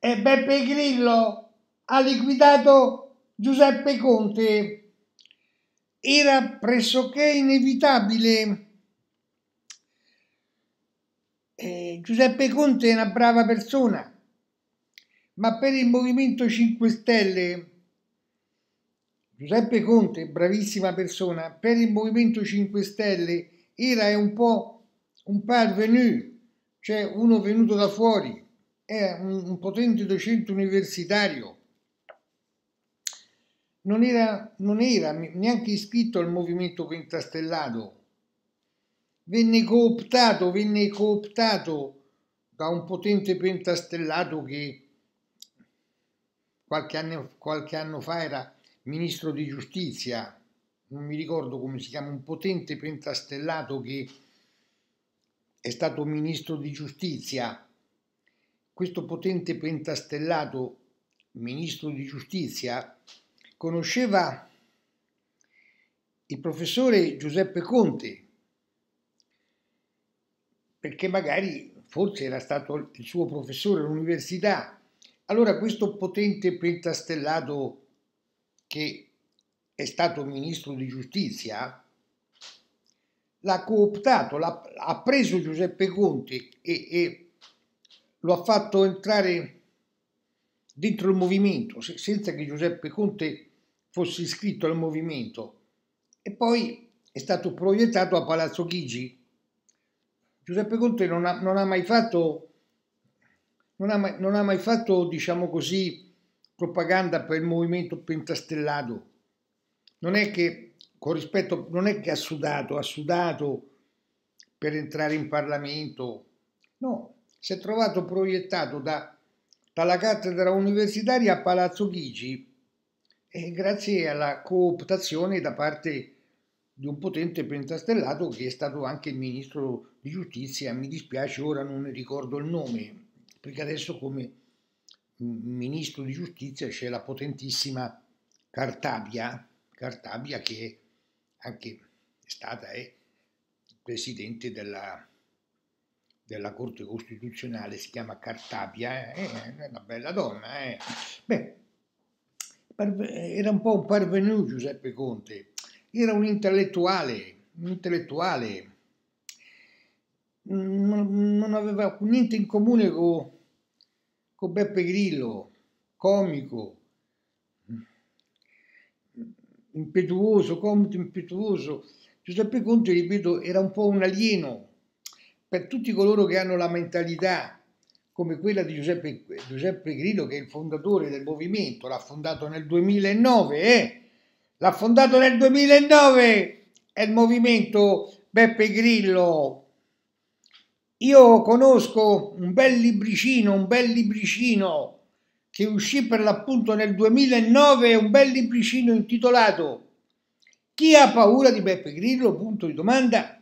e Beppe Grillo ha liquidato Giuseppe Conte. Era pressoché inevitabile. Eh, Giuseppe Conte è una brava persona, ma per il Movimento 5 Stelle, Giuseppe Conte, bravissima persona, per il Movimento 5 Stelle era un po' un parvenu, cioè uno venuto da fuori era un, un potente docente universitario, non era, non era neanche iscritto al movimento Pentastellato, venne cooptato, venne cooptato da un potente pentastellato che qualche anno, qualche anno, fa era ministro di giustizia, non mi ricordo come si chiama, un potente pentastellato che è stato ministro di giustizia questo potente pentastellato ministro di giustizia conosceva il professore Giuseppe Conte, perché magari forse era stato il suo professore all'università. Allora questo potente pentastellato che è stato ministro di giustizia l'ha cooptato, l'ha, ha preso Giuseppe Conte e, e lo ha fatto entrare dentro il movimento, senza che Giuseppe Conte fosse iscritto al movimento. E poi è stato proiettato a Palazzo Chigi. Giuseppe Conte non ha, non ha mai fatto, non ha mai, non ha mai fatto, diciamo così, propaganda per il movimento pentastellato. Non è che, con rispetto, non è che ha sudato, ha sudato per entrare in Parlamento. No, si è trovato proiettato da, dalla cattedra universitaria a Palazzo Chigi e grazie alla cooptazione da parte di un potente pentastellato che è stato anche il ministro di giustizia, mi dispiace ora non ne ricordo il nome, perché adesso come ministro di giustizia c'è la potentissima Cartabia, Cartabia che anche è stata eh, presidente della della Corte Costituzionale, si chiama Cartapia, eh, eh, è una bella donna. Eh. Beh, era un po' un parvenu Giuseppe Conte, era un intellettuale, un intellettuale, non aveva niente in comune con, con Beppe Grillo, comico, impetuoso, comico impetuoso. Giuseppe Conte, ripeto, era un po' un alieno per tutti coloro che hanno la mentalità come quella di Giuseppe, Giuseppe Grillo, che è il fondatore del movimento, l'ha fondato nel 2009, eh? l'ha fondato nel 2009, è il movimento Beppe Grillo. Io conosco un bel libricino, un bel libricino che uscì per l'appunto nel 2009, un bel libricino intitolato Chi ha paura di Beppe Grillo? Punto di domanda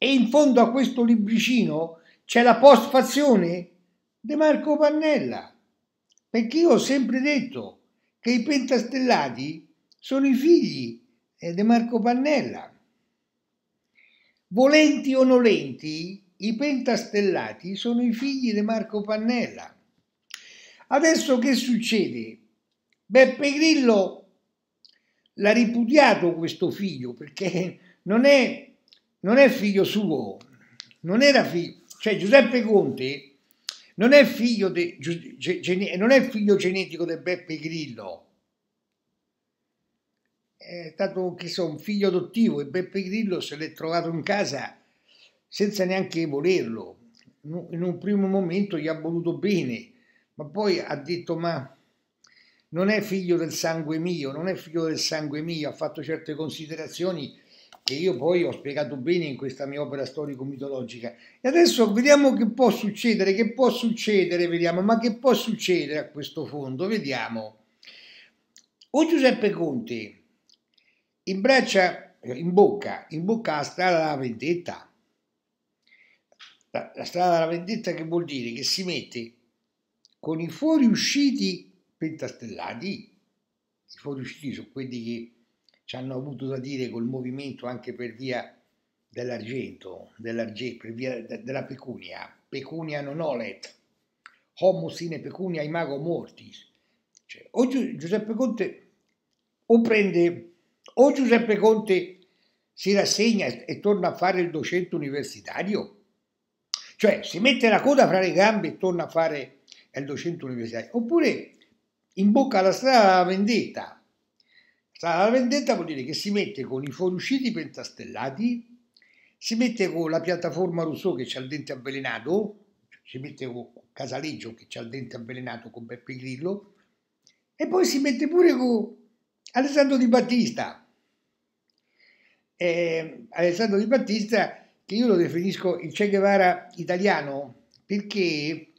e in fondo a questo libricino c'è la postfazione di Marco Pannella. Perché io ho sempre detto che i pentastellati sono i figli eh, di Marco Pannella. Volenti o nolenti, i pentastellati sono i figli di Marco Pannella. Adesso che succede? Beppe Grillo l'ha ripudiato questo figlio perché non è non è figlio suo, non era figlio, cioè Giuseppe Conte non è figlio, de, ge, gene, eh, non è figlio genetico di Beppe Grillo, è stato chissà, un figlio adottivo e Beppe Grillo se l'è trovato in casa senza neanche volerlo. In un primo momento gli ha voluto bene, ma poi ha detto ma non è figlio del sangue mio, non è figlio del sangue mio, ha fatto certe considerazioni che io poi ho spiegato bene in questa mia opera storico-mitologica. E adesso vediamo che può succedere, che può succedere, vediamo, ma che può succedere a questo fondo, vediamo. O Giuseppe Conte in braccia, eh, in bocca, in bocca alla strada della vendetta. La, la strada della vendetta che vuol dire che si mette con i fuoriusciti pentastellati, i fuoriusciti sono quelli che ci hanno avuto da dire col movimento anche per via dell'argento, dell'argento per via della pecunia, pecunia non olet, homo sine pecunia imago mortis. Cioè, o Giuseppe Conte o prende, o Giuseppe Conte si rassegna e, e torna a fare il docente universitario, cioè si mette la coda fra le gambe e torna a fare il docente universitario, oppure in bocca alla strada la vendetta, la vendetta vuol dire che si mette con i fuoriusciti pentastellati, si mette con la piattaforma Rousseau che c'ha il dente avvelenato, si mette con Casaleggio che c'ha il dente avvelenato con Beppe Grillo, e poi si mette pure con Alessandro Di Battista. Eh, Alessandro Di Battista, che io lo definisco il Che Guevara italiano, perché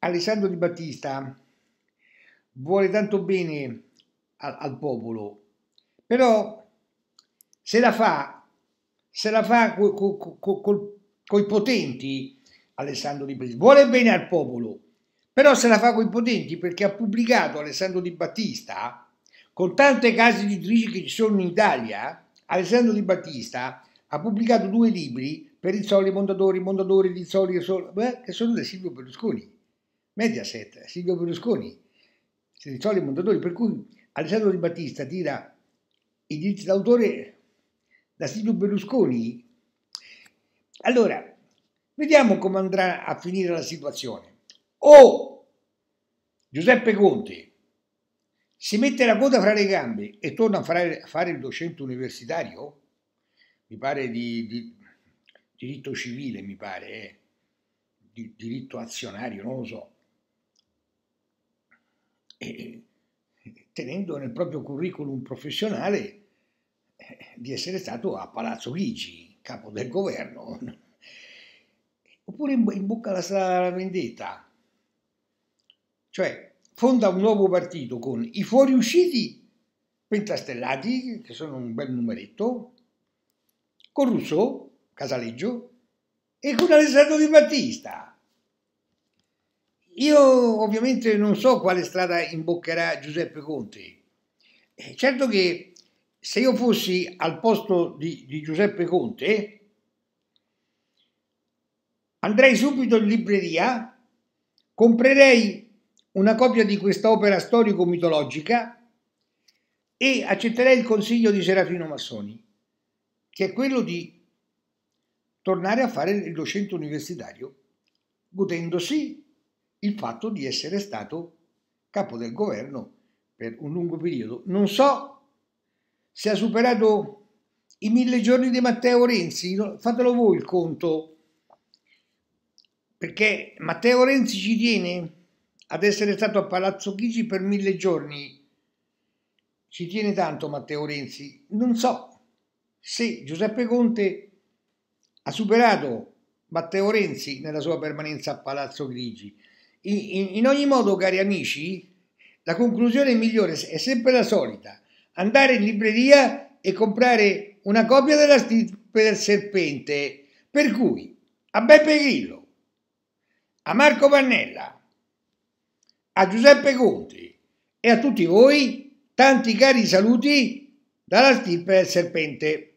Alessandro Di Battista vuole tanto bene al, al popolo, però se la fa, se la fa con i potenti Alessandro Di Battista, vuole bene al popolo, però se la fa con i potenti perché ha pubblicato Alessandro Di Battista, con tante case editrici che ci sono in Italia, Alessandro Di Battista ha pubblicato due libri per i Rizzoli, Mondadori, Mondadori, Rizzoli, che sono da Silvio Berlusconi, Mediaset, Silvio Berlusconi, i e Mondadori, per cui Alessandro Di Battista tira i diritti d'autore da Silvio Berlusconi. Allora, vediamo come andrà a finire la situazione. O Giuseppe Conte si mette la coda fra le gambe e torna a fare, a fare il docente universitario, mi pare di, di diritto civile, mi pare, eh. di, diritto azionario, non lo so. E, tenendo nel proprio curriculum professionale eh, di essere stato a Palazzo Chigi, capo del governo, oppure in bocca alla strada della vendetta. Cioè, fonda un nuovo partito con i fuoriusciti pentastellati, che sono un bel numeretto, con Rousseau, Casaleggio, e con Alessandro Di Battista. Io ovviamente non so quale strada imboccherà Giuseppe Conte. Eh, certo che se io fossi al posto di, di Giuseppe Conte, andrei subito in libreria, comprerei una copia di questa opera storico-mitologica e accetterei il consiglio di Serafino Massoni, che è quello di tornare a fare il docente universitario, godendosi il fatto di essere stato capo del governo per un lungo periodo. Non so se ha superato i mille giorni di Matteo Renzi, fatelo voi il conto, perché Matteo Renzi ci tiene ad essere stato a Palazzo Chigi per mille giorni. Ci tiene tanto Matteo Renzi. Non so se Giuseppe Conte ha superato Matteo Renzi nella sua permanenza a Palazzo Chigi. In, in ogni modo, cari amici, la conclusione migliore è sempre la solita. Andare in libreria e comprare una copia della stirpe del serpente. Per cui, a Beppe Grillo, a Marco Pannella, a Giuseppe Conti e a tutti voi, tanti cari saluti dalla stirpe del serpente.